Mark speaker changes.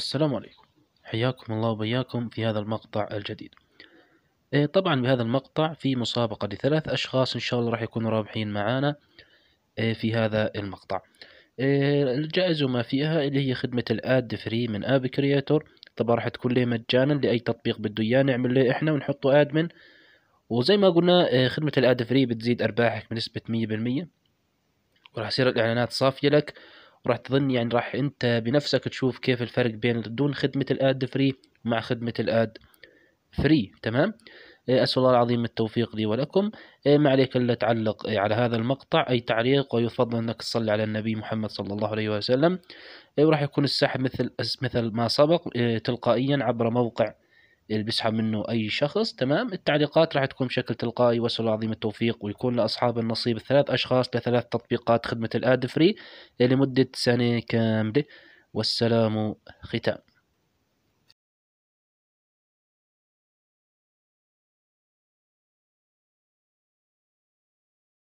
Speaker 1: السلام عليكم حياكم الله وبياكم في هذا المقطع الجديد إيه، طبعا بهذا المقطع في مسابقة لثلاث أشخاص إن شاء الله راح يكونوا رابحين معانا إيه، في هذا المقطع إيه، الجائزة ما فيها اللي هي خدمة الاد فري من اب كرياتور طبعا راح تكون ليه مجانا لأي تطبيق بده إياه نعمل له إحنا ونحطه ادمن وزي ما قلنا خدمة الاد فري بتزيد أرباحك بنسبة مية بالمية وراح يصير الإعلانات صافية لك وراح تظن يعني راح انت بنفسك تشوف كيف الفرق بين دون خدمة الاد فري مع خدمة الاد فري تمام إيه، أسأل الله العظيم التوفيق لي ولكم إيه، ما عليك إلا تعلق على هذا المقطع أي تعليق ويفضل أنك تصلي على النبي محمد صلى الله عليه وسلم إيه، وراح يكون السحب مثل مثل ما سبق تلقائيا عبر موقع اللي بيسحب منه اي شخص تمام التعليقات راح تكون بشكل تلقائي وصل عظيم التوفيق ويكون لاصحاب النصيب ثلاث اشخاص لثلاث تطبيقات خدمه الاد فري لمده سنه كامله والسلام ختام